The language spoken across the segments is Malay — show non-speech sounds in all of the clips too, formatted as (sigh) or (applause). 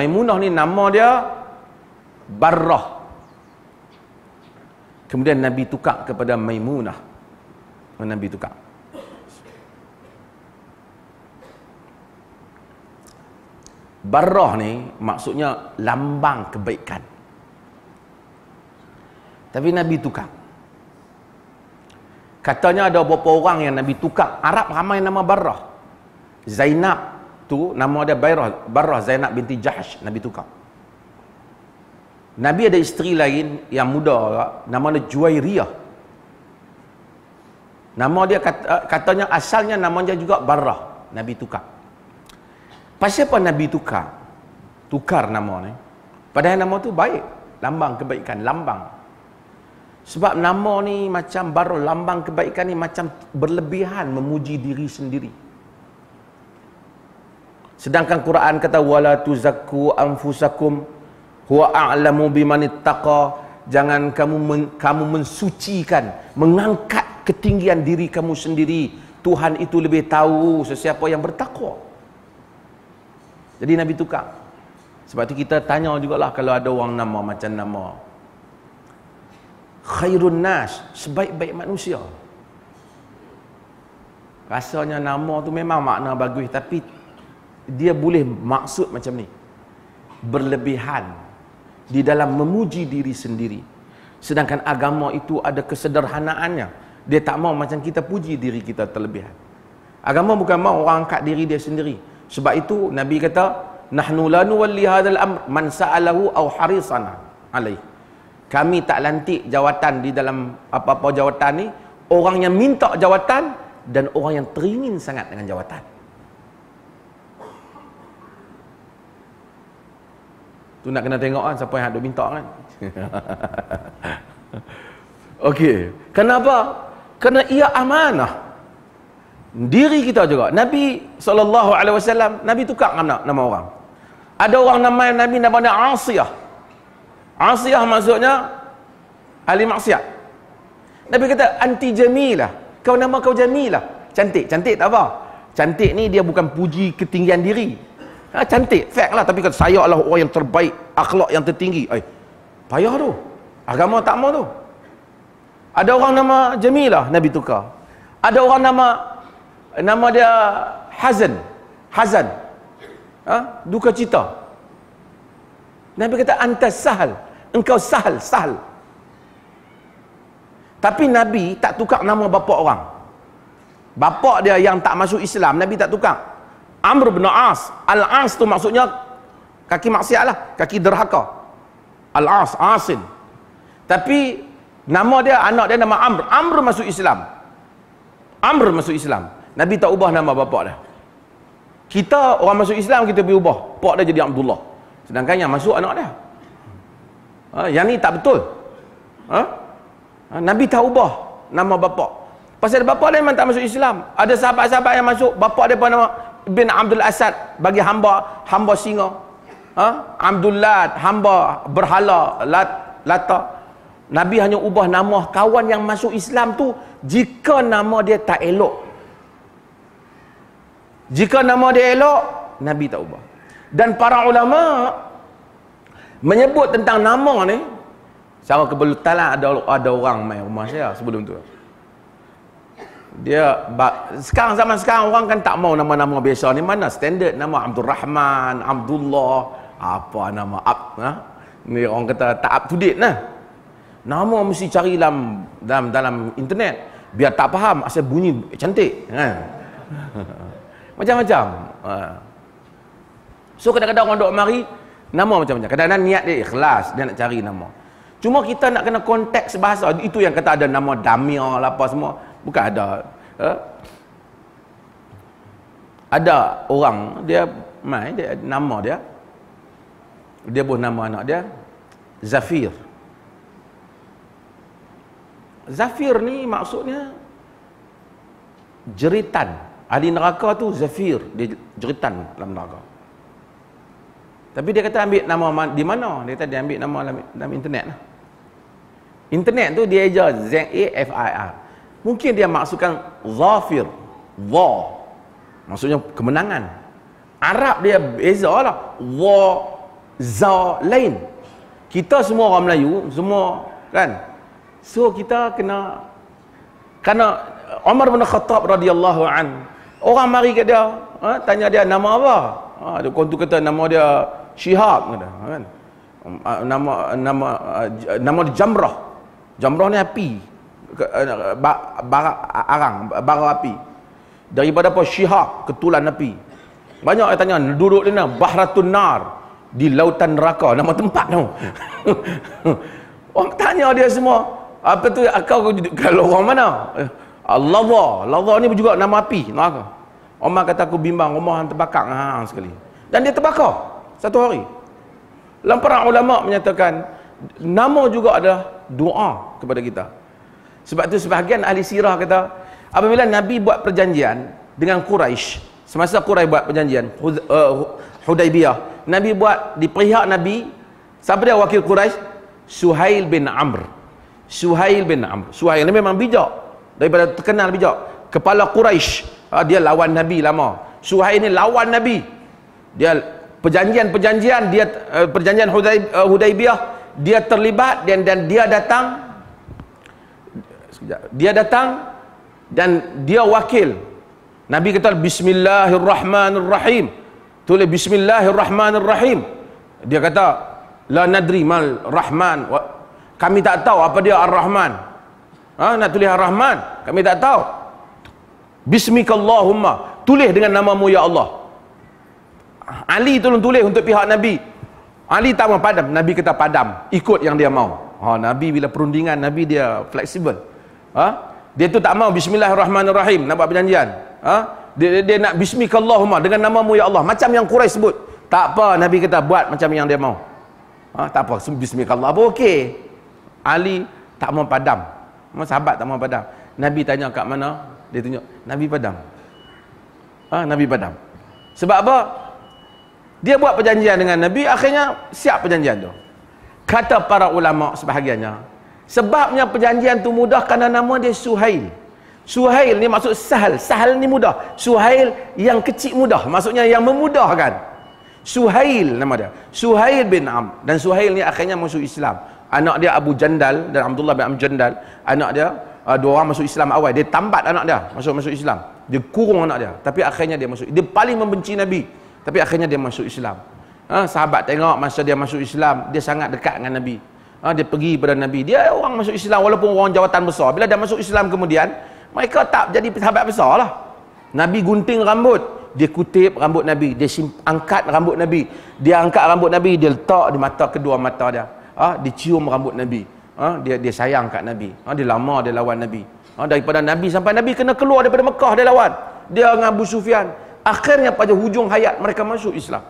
Maimunah ni nama dia Barrah. Kemudian Nabi tukar kepada Maimunah. Nabi tukar. Barrah ni maksudnya lambang kebaikan. Tapi Nabi tukar. Katanya ada beberapa orang yang Nabi tukar. Arab ramai nama Barrah. Zainab tu nama dia Bairah, Barrah Zainab binti Jahash Nabi tukar Nabi ada isteri lain yang muda nama dia Juwairiyah nama dia eh, katanya asalnya namanya juga Barrah Nabi tukar pasal apa Nabi tukar tukar nama ni padahal nama tu baik lambang kebaikan lambang sebab nama ni macam Barrah lambang kebaikan ni macam berlebihan memuji diri sendiri Sedangkan Quran kata wala tuzakku anfusakum huwa a'lamu biman ittaqa. Jangan kamu men, kamu mensucikan, mengangkat ketinggian diri kamu sendiri. Tuhan itu lebih tahu sesiapa yang bertakwa. Jadi Nabi tukar. Sebab tu kita tanya juga lah kalau ada orang nama macam nama. Khairun nas, sebaik-baik manusia. Rasanya nama tu memang makna bagus tapi dia boleh maksud macam ni berlebihan di dalam memuji diri sendiri sedangkan agama itu ada kesederhanaannya dia tak mau macam kita puji diri kita terlebihan agama bukan mau orang angkat diri dia sendiri sebab itu nabi kata nahnu la nuwalli hadzal amr man sa'alahu aw harisana alaih kami tak lantik jawatan di dalam apa-apa jawatan ni orang yang minta jawatan dan orang yang teringin sangat dengan jawatan Tu nak kena tengok kan siapa yang ada minta kan. (laughs) Okey. Kenapa? Kerana ia amanah. Diri kita juga. Nabi saw. Nabi tukar nama nama orang. Ada orang nama Nabi nama dia Asiyah. Asiyah maksudnya ahli maksiat. Nabi kata anti jamilah. Kau nama kau jamilah. Cantik, cantik tak apa. Cantik ni dia bukan puji ketinggian diri. Ha, cantik, fact lah. Tapi kata saya adalah orang yang terbaik, akhlak yang tertinggi. Ay, eh, payah tu. Agama tak mau tu. Ada orang nama Jamilah, Nabi tukar. Ada orang nama nama dia Hazan. Hazan. Ha? Duka cita. Nabi kata, antas sahal. Engkau sahal, sahal. Tapi Nabi tak tukar nama bapa orang. Bapa dia yang tak masuk Islam, Nabi tak tukar. Amr bin As. Al-As tu maksudnya kaki maksiat lah. Kaki derhaka. Al-As. Asin. Tapi nama dia, anak dia nama Amr. Amr masuk Islam. Amr masuk Islam. Nabi tak ubah nama bapak dia. Kita orang masuk Islam, kita pergi ubah. Pak dia jadi Abdullah. Sedangkan yang masuk anak dia. Ha, yang ni tak betul. Ha? Ha, Nabi tak ubah nama bapak. Pasal bapak dia memang tak masuk Islam. Ada sahabat-sahabat yang masuk, bapak dia pun nama bin Abdul Asad bagi hamba hamba singa ha? Abdullah hamba berhala lat, lata Nabi hanya ubah nama kawan yang masuk Islam tu jika nama dia tak elok jika nama dia elok Nabi tak ubah dan para ulama menyebut tentang nama ni sama kebelutan lah ada, ada orang main rumah saya sebelum tu dia bak, sekarang zaman sekarang orang kan tak mau nama-nama biasa ni mana standard nama Abdul Rahman, Abdullah, apa nama ab ha? ni orang kata tak up to date lah. Nama mesti cari dalam dalam, dalam internet biar tak faham asal bunyi cantik kan. (laughs) Macam-macam. Ha. So kadang-kadang orang dok mari nama macam-macam. Kadang-kadang niat dia ikhlas dia nak cari nama. Cuma kita nak kena konteks bahasa itu yang kata ada nama Damia lah apa semua bukan ada eh? ada orang dia mai dia nama dia dia buat nama anak dia Zafir Zafir ni maksudnya jeritan ahli neraka tu Zafir dia jeritan dalam neraka tapi dia kata ambil nama di mana dia kata dia ambil nama dalam, dalam internet lah. internet tu dia ajar Z A F I R Mungkin dia maksudkan zafir. Dha. Maksudnya kemenangan. Arab dia beza lah. Dha. Za. Lain. Kita semua orang Melayu. Semua. Kan? So kita kena. Kerana Umar bin Khattab radhiyallahu an. Orang mari ke dia. Ha? Tanya dia nama apa? Ha, dia kontu kata nama dia Syihab. Kata, kan? Um, uh, nama nama uh, nama Jamrah. Jamrah ni api. Eh, bara, arang, bara api. Daripada apa? Syihab, ketulan api. Banyak orang tanya, duduk di mana? Bahratun Nar. Di Lautan Neraka. Nama tempat tu. (laughs) orang tanya dia semua. Apa tu? Kau kalau orang mana? Eh, Lava. Lava ni juga nama api. Neraka. Omar kata aku bimbang rumah yang terbakar. Ha, ha sekali. Dan dia terbakar. Satu hari. Lampara ulama menyatakan nama juga adalah doa kepada kita. Sebab tu sebahagian ahli sirah kata, apabila Nabi buat perjanjian dengan Quraisy, semasa Quraisy buat perjanjian eh, Hudaybiyah, Nabi buat di pihak Nabi, siapa dia wakil Quraisy? Suhail bin Amr. Suhail bin Amr. Suhail ni memang bijak. Daripada terkenal bijak. Kepala Quraisy, ah, dia lawan Nabi lama. Suhail ni lawan Nabi. Dia perjanjian-perjanjian dia eh, perjanjian eh, Hudaybiyah dia terlibat dan dan dia datang sekejap. Dia datang dan dia wakil. Nabi kata bismillahirrahmanirrahim. Tulis bismillahirrahmanirrahim. Dia kata la nadri mal rahman. Kami tak tahu apa dia ar-rahman. Ha, nak tulis ar-rahman. Kami tak tahu. Bismikallahumma. Tulis dengan namamu ya Allah. Ali tolong tulis untuk pihak Nabi. Ali tak mahu padam. Nabi kata padam. Ikut yang dia mau Ha, Nabi bila perundingan, Nabi dia fleksibel. Ha? Dia tu tak mau bismillahirrahmanirrahim nak buat perjanjian. Ha? Dia, dia nak bismikallahumma dengan namamu ya Allah macam yang Quraisy sebut. Tak apa Nabi kata buat macam yang dia mau. Ha? tak apa bismikallah pun okey. Ali tak mau padam. Mau sahabat tak mau padam. Nabi tanya kat mana? Dia tunjuk Nabi padam. Ha? Nabi padam. Sebab apa? Dia buat perjanjian dengan Nabi akhirnya siap perjanjian tu. Kata para ulama sebahagiannya, Sebabnya perjanjian tu mudah kerana nama dia Suhail. Suhail ni maksud sahal. Sahal ni mudah. Suhail yang kecil mudah. Maksudnya yang memudahkan. Suhail nama dia. Suhail bin Am. Dan Suhail ni akhirnya masuk Islam. Anak dia Abu Jandal dan Abdullah bin Abu Jandal. Anak dia, uh, dua orang masuk Islam awal. Dia tambat anak dia masuk masuk Islam. Dia kurung anak dia. Tapi akhirnya dia masuk. Dia paling membenci Nabi. Tapi akhirnya dia masuk Islam. Ha, sahabat tengok masa dia masuk Islam, dia sangat dekat dengan Nabi ha, dia pergi kepada Nabi dia orang masuk Islam walaupun orang jawatan besar bila dia masuk Islam kemudian mereka tak jadi sahabat besar lah Nabi gunting rambut dia kutip rambut Nabi dia angkat rambut Nabi dia angkat rambut Nabi dia letak di mata kedua mata dia ha, dia cium rambut Nabi ha, dia dia sayang kat Nabi ha, dia lama dia lawan Nabi ha, daripada Nabi sampai Nabi kena keluar daripada Mekah dia lawan dia dengan Abu Sufyan akhirnya pada hujung hayat mereka masuk Islam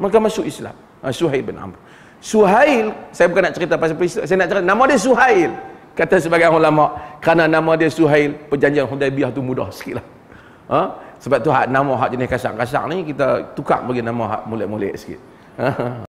mereka masuk Islam ha, Suhaib bin Amr Suhail saya bukan nak cerita pasal peristiwa saya nak cerita nama dia Suhail kata sebagai ulama kerana nama dia Suhail perjanjian Hudaibiyah tu mudah sikit lah ha? sebab tu hak nama hak jenis kasar-kasar ni kita tukar bagi nama hak mulai-mulai sikit ha? (laughs)